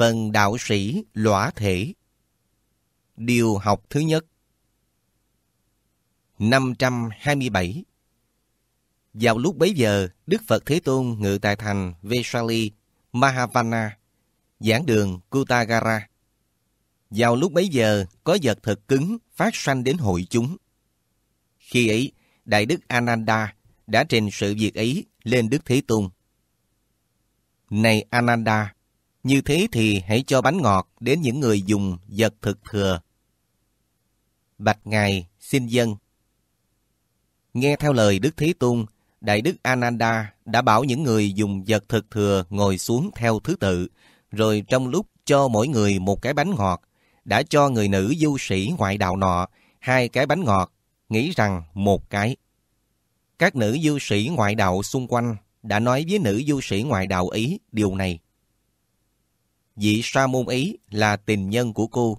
phần đạo sĩ lõa thể. Điều học thứ nhất 527 Vào lúc bấy giờ, Đức Phật Thế Tôn ngự tại thành Vesali, Mahavana, giảng đường Kutagara. Vào lúc bấy giờ, có vật thật cứng phát sanh đến hội chúng. Khi ấy, Đại đức Ananda đã trình sự việc ấy lên Đức Thế Tôn. Này Ananda, như thế thì hãy cho bánh ngọt đến những người dùng vật thực thừa. Bạch Ngài xin dân Nghe theo lời Đức Thế Tôn, Đại Đức Ananda đã bảo những người dùng vật thực thừa ngồi xuống theo thứ tự, rồi trong lúc cho mỗi người một cái bánh ngọt, đã cho người nữ du sĩ ngoại đạo nọ hai cái bánh ngọt, nghĩ rằng một cái. Các nữ du sĩ ngoại đạo xung quanh đã nói với nữ du sĩ ngoại đạo Ý điều này vị sa môn ý là tình nhân của cô.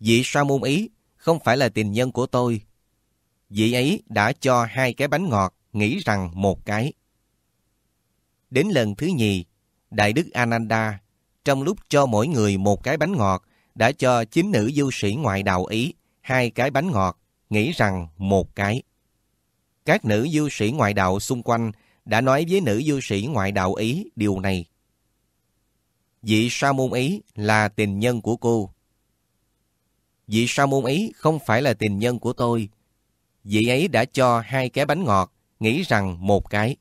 Vị sa môn ý không phải là tình nhân của tôi. Vị ấy đã cho hai cái bánh ngọt, nghĩ rằng một cái. Đến lần thứ nhì, Đại Đức Ananda, trong lúc cho mỗi người một cái bánh ngọt, đã cho chính nữ du sĩ ngoại đạo Ý hai cái bánh ngọt, nghĩ rằng một cái. Các nữ du sĩ ngoại đạo xung quanh đã nói với nữ du sĩ ngoại đạo Ý điều này vị sa môn ấy là tình nhân của cô. Vị sa môn ấy không phải là tình nhân của tôi. Vị ấy đã cho hai cái bánh ngọt, nghĩ rằng một cái.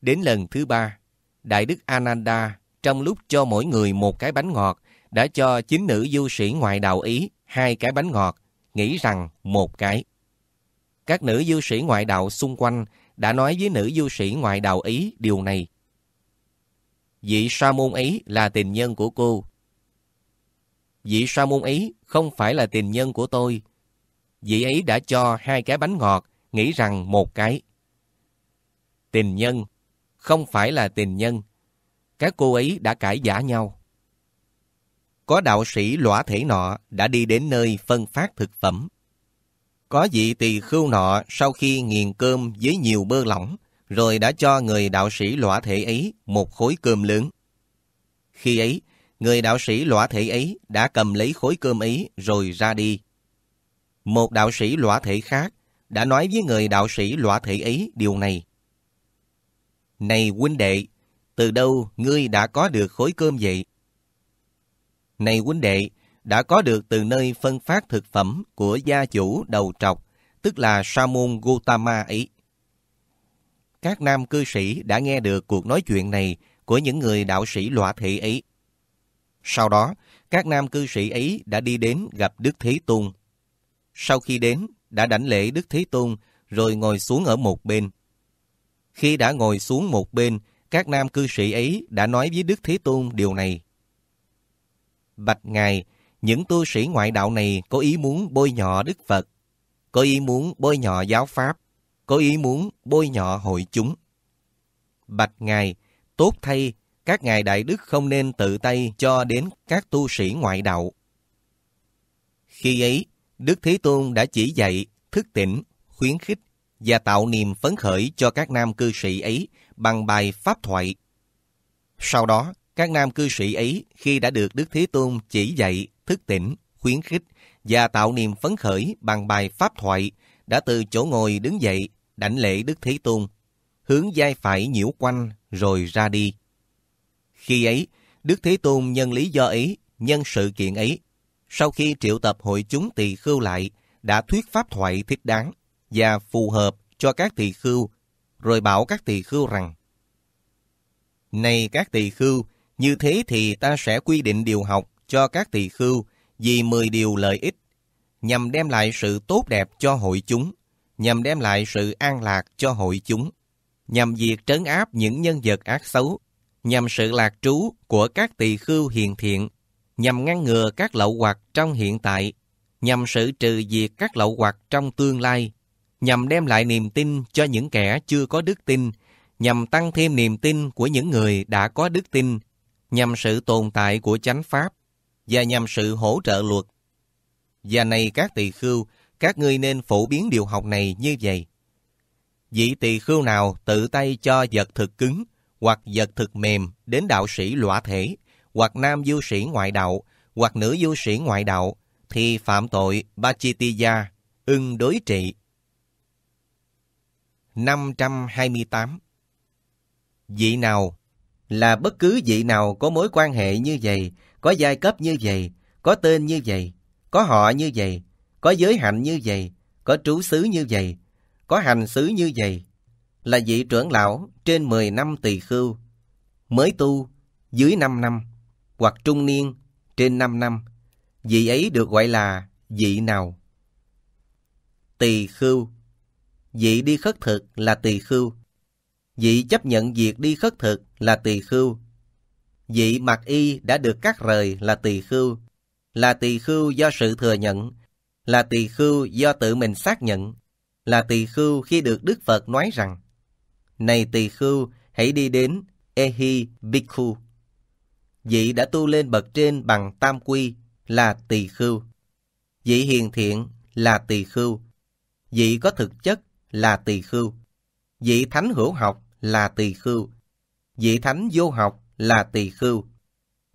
Đến lần thứ ba, Đại đức Ananda trong lúc cho mỗi người một cái bánh ngọt đã cho chính nữ du sĩ ngoại đạo Ý hai cái bánh ngọt, nghĩ rằng một cái. Các nữ du sĩ ngoại đạo xung quanh đã nói với nữ du sĩ ngoại đạo Ý điều này vị sa môn ấy là tình nhân của cô. Vị sa môn ấy không phải là tình nhân của tôi. Vị ấy đã cho hai cái bánh ngọt, nghĩ rằng một cái. Tình nhân, không phải là tình nhân. Các cô ấy đã cãi giả nhau. Có đạo sĩ lõa thể nọ đã đi đến nơi phân phát thực phẩm. Có vị tỳ khưu nọ sau khi nghiền cơm với nhiều bơ lỏng, rồi đã cho người đạo sĩ lõa thể ấy một khối cơm lớn. Khi ấy, người đạo sĩ lõa thể ấy đã cầm lấy khối cơm ấy rồi ra đi. Một đạo sĩ lõa thể khác đã nói với người đạo sĩ lõa thể ấy điều này. Này huynh đệ, từ đâu ngươi đã có được khối cơm vậy? Này huynh đệ, đã có được từ nơi phân phát thực phẩm của gia chủ đầu trọc, tức là Sa môn Gautama ấy các nam cư sĩ đã nghe được cuộc nói chuyện này của những người đạo sĩ lọa thị ấy. Sau đó, các nam cư sĩ ấy đã đi đến gặp Đức Thế Tôn. Sau khi đến, đã đảnh lễ Đức Thế Tôn rồi ngồi xuống ở một bên. Khi đã ngồi xuống một bên, các nam cư sĩ ấy đã nói với Đức Thế Tôn điều này. Bạch Ngài, những tu sĩ ngoại đạo này có ý muốn bôi nhọ Đức Phật, có ý muốn bôi nhọ giáo Pháp, có ý muốn bôi nhọ hội chúng. Bạch Ngài, tốt thay, các Ngài Đại Đức không nên tự tay cho đến các tu sĩ ngoại đạo. Khi ấy, Đức Thế Tôn đã chỉ dạy, thức tỉnh, khuyến khích và tạo niềm phấn khởi cho các nam cư sĩ ấy bằng bài pháp thoại. Sau đó, các nam cư sĩ ấy khi đã được Đức Thế Tôn chỉ dạy, thức tỉnh, khuyến khích và tạo niềm phấn khởi bằng bài pháp thoại đã từ chỗ ngồi đứng dậy, đảnh lễ Đức Thế Tôn, hướng vai phải nhiễu quanh rồi ra đi. Khi ấy, Đức Thế Tôn nhân lý do ấy, nhân sự kiện ấy, sau khi triệu tập hội chúng tỳ khưu lại, đã thuyết pháp thoại thích đáng và phù hợp cho các tỳ khưu, rồi bảo các tỳ khưu rằng Này các tỳ khưu, như thế thì ta sẽ quy định điều học cho các tỳ khưu vì mười điều lợi ích nhằm đem lại sự tốt đẹp cho hội chúng, nhằm đem lại sự an lạc cho hội chúng, nhằm diệt trấn áp những nhân vật ác xấu, nhằm sự lạc trú của các tỳ khưu hiền thiện, nhằm ngăn ngừa các lậu hoặc trong hiện tại, nhằm sự trừ diệt các lậu hoặc trong tương lai, nhằm đem lại niềm tin cho những kẻ chưa có đức tin, nhằm tăng thêm niềm tin của những người đã có đức tin, nhằm sự tồn tại của chánh pháp và nhằm sự hỗ trợ luật và này các tỳ khưu, các ngươi nên phổ biến điều học này như vậy. Vị tỳ khưu nào tự tay cho vật thực cứng, hoặc vật thực mềm đến đạo sĩ lõa thể, hoặc nam du sĩ ngoại đạo, hoặc nữ du sĩ ngoại đạo, thì phạm tội Bachitiya, ưng đối trị. 528 Vị nào là bất cứ vị nào có mối quan hệ như vậy, có giai cấp như vậy, có tên như vậy, có họ như vậy, có giới hạnh như vậy, có trú xứ như vậy, có hành xứ như vậy. Là vị trưởng lão trên 10 năm tỳ khưu, mới tu dưới 5 năm, hoặc trung niên trên 5 năm. Vị ấy được gọi là vị nào? Tỳ khưu Vị đi khất thực là tỳ khưu. Vị chấp nhận việc đi khất thực là tỳ khưu. Vị mặc y đã được cắt rời là tỳ khưu là tỳ khưu do sự thừa nhận, là tỳ khưu do tự mình xác nhận, là tỳ khưu khi được Đức Phật nói rằng Này tỳ khưu, hãy đi đến Ehi Bhikkhu. Vị đã tu lên bậc trên bằng tam quy là tỳ khưu. Vị hiền thiện là tỳ khưu. Vị có thực chất là tỳ khưu. Vị thánh hữu học là tỳ khưu. Vị thánh vô học là tỳ khưu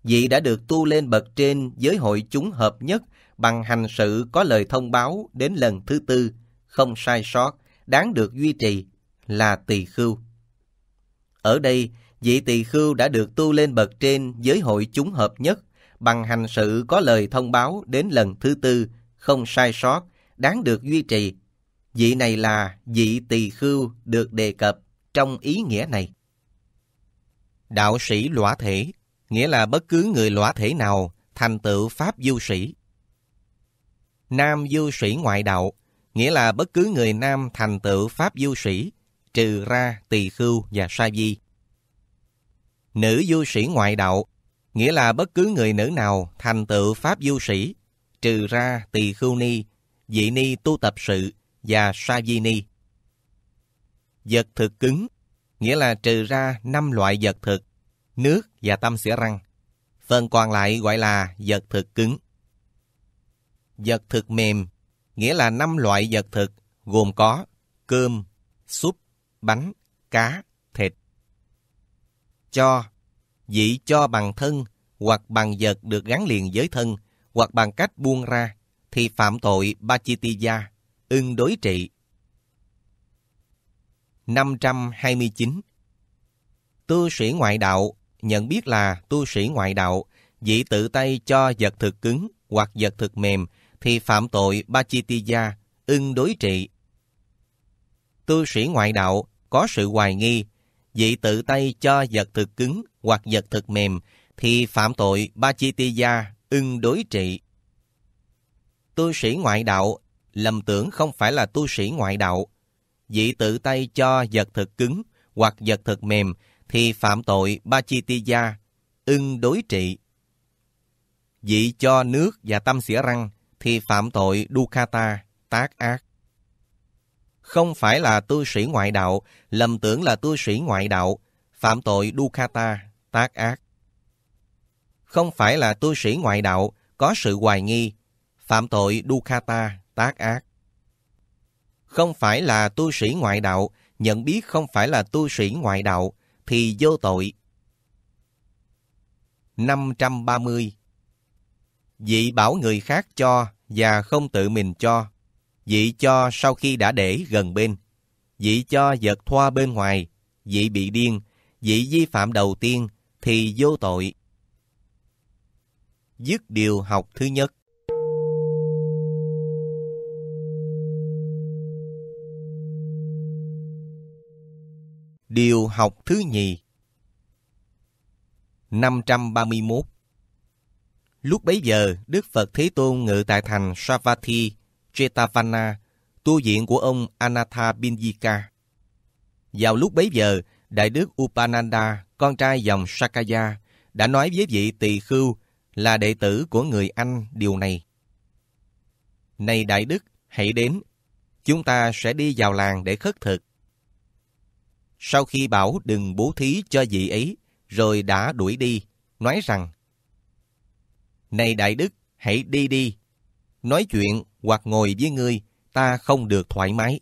vị đã được tu lên bậc trên với hội chúng hợp nhất bằng hành sự có lời thông báo đến lần thứ tư, không sai sót, đáng được duy trì là tỳ khưu. Ở đây, vị tỳ khưu đã được tu lên bậc trên với hội chúng hợp nhất bằng hành sự có lời thông báo đến lần thứ tư, không sai sót, đáng được duy trì. Vị này là vị tỳ khưu được đề cập trong ý nghĩa này. Đạo sĩ lõa thể nghĩa là bất cứ người lõa thể nào thành tựu Pháp du sĩ. Nam du sĩ ngoại đạo, nghĩa là bất cứ người nam thành tựu Pháp du sĩ, trừ ra tỳ khưu và sa di. Nữ du sĩ ngoại đạo, nghĩa là bất cứ người nữ nào thành tựu Pháp du sĩ, trừ ra tỳ khưu ni, dị ni tu tập sự và sa di ni. Vật thực cứng, nghĩa là trừ ra năm loại vật thực, nước và tâm sữa răng. Phần còn lại gọi là vật thực cứng. Vật thực mềm, nghĩa là năm loại vật thực gồm có cơm, súp, bánh, cá, thịt. Cho, dị cho bằng thân hoặc bằng vật được gắn liền với thân hoặc bằng cách buông ra thì phạm tội Bachitiya, ưng đối trị. 529 Tư sĩ ngoại đạo nhận biết là tu sĩ ngoại đạo, dị tự tay cho vật thực cứng hoặc vật thực mềm thì phạm tội ba chi Bachitiya, ưng đối trị. Tu sĩ ngoại đạo có sự hoài nghi, dị tự tay cho vật thực cứng hoặc vật thực mềm thì phạm tội ba chi Bachitiya, ưng đối trị. Tu sĩ ngoại đạo lầm tưởng không phải là tu sĩ ngoại đạo, dị tự tay cho vật thực cứng hoặc vật thực mềm thì phạm tội ba chi ti gia, ưng đối trị. Dị cho nước và tâm xỉa răng thì phạm tội dukkata, tác ác. Không phải là tu sĩ ngoại đạo, lầm tưởng là tu sĩ ngoại đạo, phạm tội dukkata, tác ác. Không phải là tu sĩ ngoại đạo, có sự hoài nghi, phạm tội dukkata, tác ác. Không phải là tu sĩ ngoại đạo, nhận biết không phải là tu sĩ ngoại đạo, thì vô tội. 530. vị bảo người khác cho và không tự mình cho. vị cho sau khi đã để gần bên. vị cho vật thoa bên ngoài. vị bị điên. vị vi phạm đầu tiên thì vô tội. Dứt điều học thứ nhất. Điều học thứ nhì 531 Lúc bấy giờ, Đức Phật Thế Tôn ngự tại thành Savatthi, Chetavana, tu viện của ông Anatha Bindika. Vào lúc bấy giờ, Đại đức Upananda, con trai dòng Sakaya, đã nói với vị tỳ khưu là đệ tử của người Anh điều này. Này Đại Đức, hãy đến. Chúng ta sẽ đi vào làng để khất thực. Sau khi bảo đừng bố thí cho vị ấy, rồi đã đuổi đi, nói rằng Này Đại Đức, hãy đi đi. Nói chuyện hoặc ngồi với ngươi, ta không được thoải mái.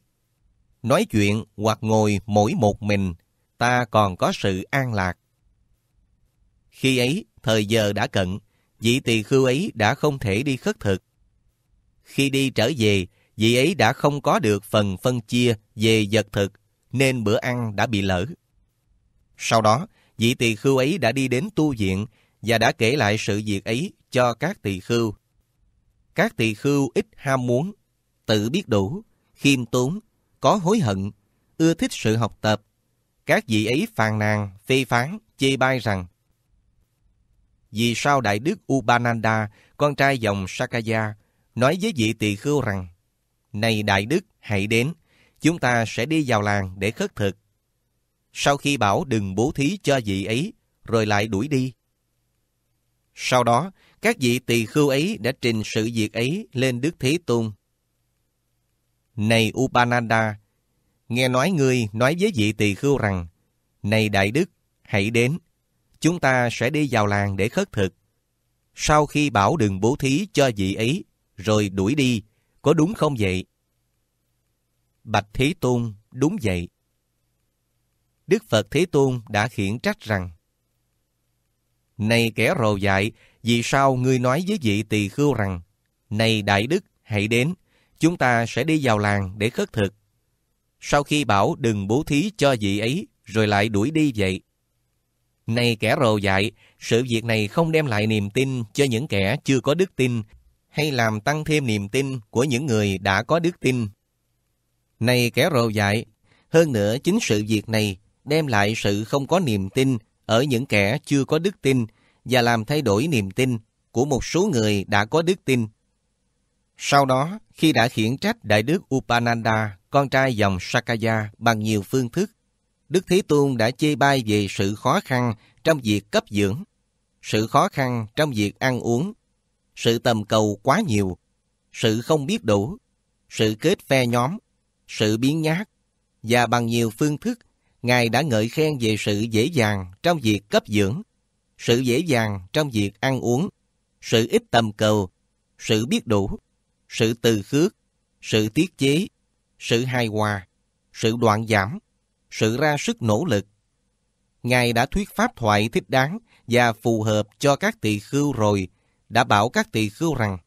Nói chuyện hoặc ngồi mỗi một mình, ta còn có sự an lạc. Khi ấy, thời giờ đã cận, vị tỳ khưu ấy đã không thể đi khất thực. Khi đi trở về, vị ấy đã không có được phần phân chia về vật thực nên bữa ăn đã bị lỡ. Sau đó, vị tỳ khưu ấy đã đi đến tu viện và đã kể lại sự việc ấy cho các tỳ khưu. Các tỳ khưu ít ham muốn, tự biết đủ, khiêm tốn, có hối hận, ưa thích sự học tập. Các vị ấy phàn nàn, phê phán, chê bai rằng Vì sao Đại đức Ubananda, con trai dòng Sakaya, nói với vị tỳ khưu rằng Này Đại đức, hãy đến, chúng ta sẽ đi vào làng để khất thực. Sau khi bảo đừng bố thí cho vị ấy, rồi lại đuổi đi. Sau đó, các vị tỳ khưu ấy đã trình sự việc ấy lên Đức Thế Tôn. Này Upananda, nghe nói người nói với vị tỳ khưu rằng, Này Đại Đức, hãy đến, chúng ta sẽ đi vào làng để khất thực. Sau khi bảo đừng bố thí cho vị ấy, rồi đuổi đi, có đúng không vậy? Bạch Thế Tôn, đúng vậy. Đức Phật Thế Tôn đã khiển trách rằng Này kẻ rồ dại, vì sao ngươi nói với vị tỳ khưu rằng Này Đại Đức, hãy đến, chúng ta sẽ đi vào làng để khất thực. Sau khi bảo đừng bố thí cho vị ấy, rồi lại đuổi đi vậy. Này kẻ rồ dại, sự việc này không đem lại niềm tin cho những kẻ chưa có đức tin, hay làm tăng thêm niềm tin của những người đã có đức tin này kẻ rồ dại. Hơn nữa, chính sự việc này đem lại sự không có niềm tin ở những kẻ chưa có đức tin và làm thay đổi niềm tin của một số người đã có đức tin. Sau đó, khi đã khiển trách Đại đức Upananda, con trai dòng Sakaya bằng nhiều phương thức, Đức Thế Tôn đã chê bai về sự khó khăn trong việc cấp dưỡng, sự khó khăn trong việc ăn uống, sự tầm cầu quá nhiều, sự không biết đủ, sự kết phe nhóm, sự biến nhát và bằng nhiều phương thức, Ngài đã ngợi khen về sự dễ dàng trong việc cấp dưỡng, sự dễ dàng trong việc ăn uống, sự ít tầm cầu, sự biết đủ, sự từ khước, sự tiết chế, sự hài hòa, sự đoạn giảm, sự ra sức nỗ lực. Ngài đã thuyết pháp thoại thích đáng và phù hợp cho các tỳ khưu rồi, đã bảo các tỳ khưu rằng,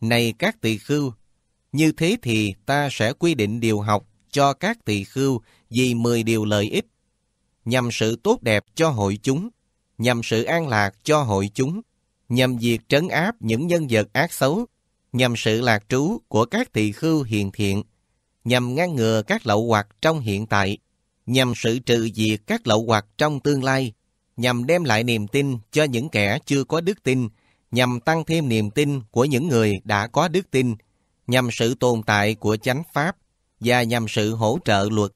Này các tỳ khưu, như thế thì ta sẽ quy định điều học cho các tỳ khưu vì 10 điều lợi ích, nhằm sự tốt đẹp cho hội chúng, nhằm sự an lạc cho hội chúng, nhằm việc trấn áp những nhân vật ác xấu, nhằm sự lạc trú của các tỳ khưu hiền thiện, nhằm ngăn ngừa các lậu hoặc trong hiện tại, nhằm sự trừ diệt các lậu hoặc trong tương lai, nhằm đem lại niềm tin cho những kẻ chưa có đức tin, nhằm tăng thêm niềm tin của những người đã có đức tin, nhằm sự tồn tại của chánh pháp và nhằm sự hỗ trợ luật.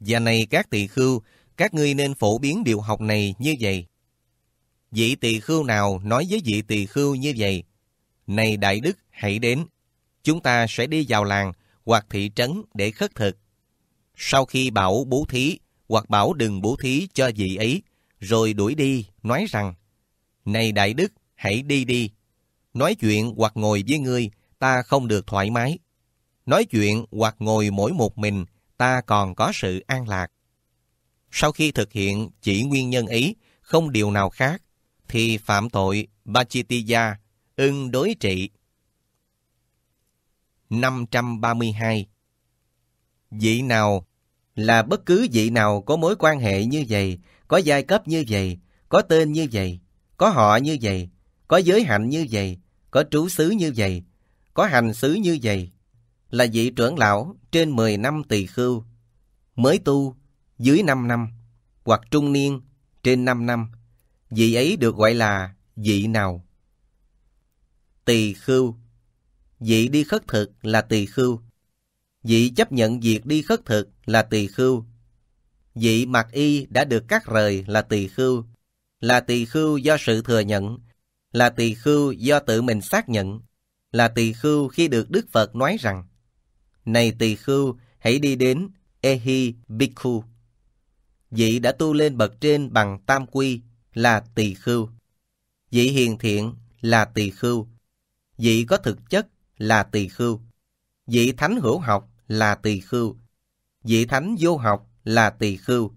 Và này các tỳ khưu, các ngươi nên phổ biến điều học này như vậy. Vị tỳ khưu nào nói với vị tỳ khưu như vậy? Này đại đức, hãy đến. Chúng ta sẽ đi vào làng hoặc thị trấn để khất thực. Sau khi bảo bố thí hoặc bảo đừng bố thí cho vị ấy, rồi đuổi đi, nói rằng, Này đại đức, hãy đi đi. Nói chuyện hoặc ngồi với ngươi, ta không được thoải mái. Nói chuyện hoặc ngồi mỗi một mình, ta còn có sự an lạc. Sau khi thực hiện chỉ nguyên nhân ý, không điều nào khác, thì phạm tội Bachitiya ưng đối trị. 532 Vị nào là bất cứ vị nào có mối quan hệ như vậy, có giai cấp như vậy, có tên như vậy, có họ như vậy, có giới hạnh như vậy, có trú xứ như vậy, có hành xứ như vậy, là vị trưởng lão trên 10 năm tỳ khưu, mới tu dưới 5 năm, hoặc trung niên trên 5 năm, vị ấy được gọi là vị nào? Tỳ khưu Vị đi khất thực là tỳ khưu. Vị chấp nhận việc đi khất thực là tỳ khưu. Vị mặc y đã được cắt rời là tỳ khưu. Là tỳ khưu do sự thừa nhận, là tỳ khưu do tự mình xác nhận, là tỳ khưu khi được Đức Phật nói rằng Này tỳ khưu, hãy đi đến Ehi Bhikkhu. Vị đã tu lên bậc trên bằng tam quy là tỳ khưu. Vị hiền thiện là tỳ khưu. Vị có thực chất là tỳ khưu. Vị thánh hữu học là tỳ khưu. Vị thánh vô học là tỳ khưu.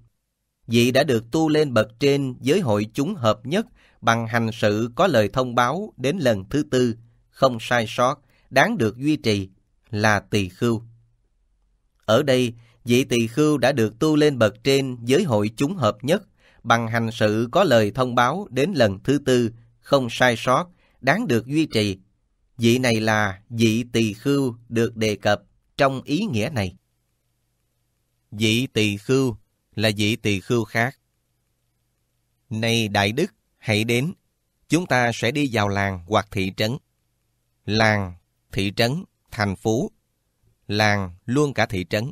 Vị đã được tu lên bậc trên với hội chúng hợp nhất bằng hành sự có lời thông báo đến lần thứ tư không sai sót, đáng được duy trì là tỳ khưu. Ở đây, vị tỳ khưu đã được tu lên bậc trên giới hội chúng hợp nhất bằng hành sự có lời thông báo đến lần thứ tư, không sai sót, đáng được duy trì. Vị này là vị tỳ khưu được đề cập trong ý nghĩa này. Vị tỳ khưu là vị tỳ khưu khác. Này Đại Đức, hãy đến, chúng ta sẽ đi vào làng hoặc thị trấn làng, thị trấn, thành phố, làng luôn cả thị trấn.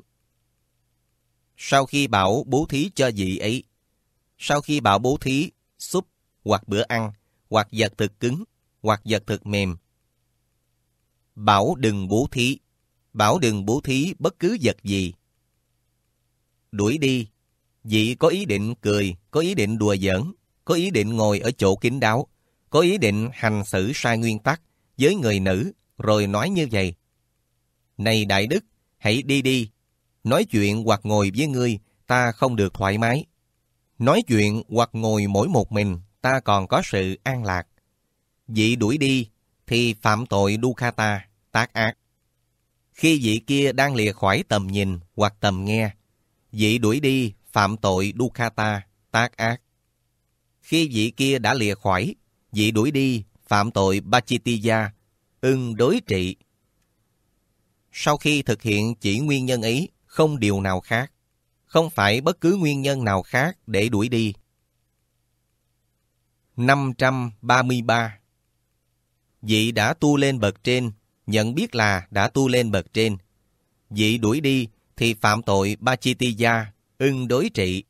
Sau khi bảo bố thí cho vị ấy, sau khi bảo bố thí, súp hoặc bữa ăn, hoặc vật thực cứng, hoặc vật thực mềm. Bảo đừng bố thí, bảo đừng bố thí bất cứ vật gì. Đuổi đi, vị có ý định cười, có ý định đùa giỡn, có ý định ngồi ở chỗ kín đáo, có ý định hành xử sai nguyên tắc, với người nữ, rồi nói như vậy. Này Đại Đức, hãy đi đi. Nói chuyện hoặc ngồi với ngươi, ta không được thoải mái. Nói chuyện hoặc ngồi mỗi một mình, ta còn có sự an lạc. Vị đuổi đi, thì phạm tội Dukkata, tác ác. Khi vị kia đang lìa khỏi tầm nhìn hoặc tầm nghe, vị đuổi đi, phạm tội Dukkata, tác ác. Khi vị kia đã lìa khỏi, vị đuổi đi, phạm tội Bachitiya, ưng đối trị. Sau khi thực hiện chỉ nguyên nhân ấy, không điều nào khác, không phải bất cứ nguyên nhân nào khác để đuổi đi. 533 Vị đã tu lên bậc trên, nhận biết là đã tu lên bậc trên. Vị đuổi đi thì phạm tội Bachitiya, ưng đối trị.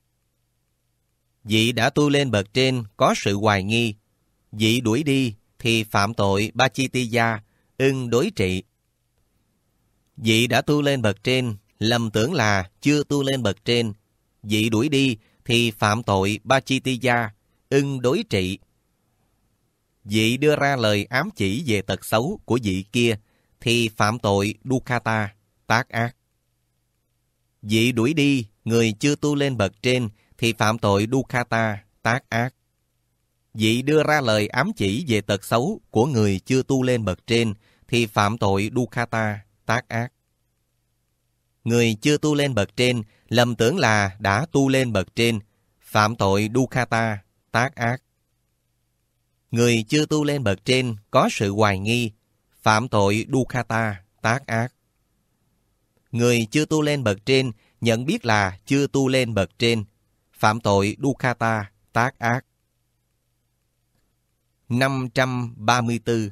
Vị đã tu lên bậc trên có sự hoài nghi, vị đuổi đi thì phạm tội ba chi ti gia, ưng đối trị. Dị đã tu lên bậc trên, lầm tưởng là chưa tu lên bậc trên. Dị đuổi đi thì phạm tội ba chi ti gia, ưng đối trị. Dị đưa ra lời ám chỉ về tật xấu của dị kia thì phạm tội dukkata, tác ác. Dị đuổi đi người chưa tu lên bậc trên thì phạm tội dukkata, tác ác vị đưa ra lời ám chỉ về tật xấu của người chưa tu lên bậc trên thì phạm tội dukkata, tác ác. Người chưa tu lên bậc trên lầm tưởng là đã tu lên bậc trên, phạm tội dukkata, tác ác. Người chưa tu lên bậc trên có sự hoài nghi, phạm tội dukkata, tác ác. Người chưa tu lên bậc trên nhận biết là chưa tu lên bậc trên, phạm tội dukkata, tác ác. 534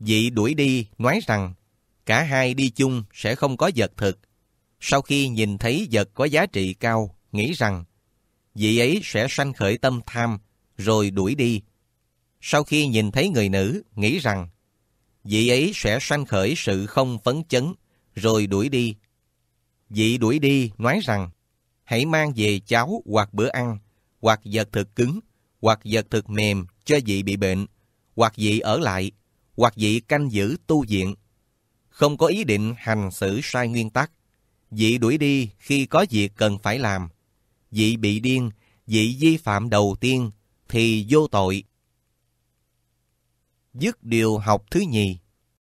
Vị đuổi đi nói rằng cả hai đi chung sẽ không có vật thực. Sau khi nhìn thấy vật có giá trị cao, nghĩ rằng vị ấy sẽ sanh khởi tâm tham rồi đuổi đi. Sau khi nhìn thấy người nữ, nghĩ rằng vị ấy sẽ sanh khởi sự không phấn chấn rồi đuổi đi. Vị đuổi đi nói rằng hãy mang về cháo hoặc bữa ăn hoặc vật thực cứng hoặc vật thực mềm cho vị bị bệnh, hoặc vị ở lại, hoặc vị canh giữ tu viện. Không có ý định hành xử sai nguyên tắc. Vị đuổi đi khi có việc cần phải làm. Vị bị điên, vị vi phạm đầu tiên thì vô tội. Dứt điều học thứ nhì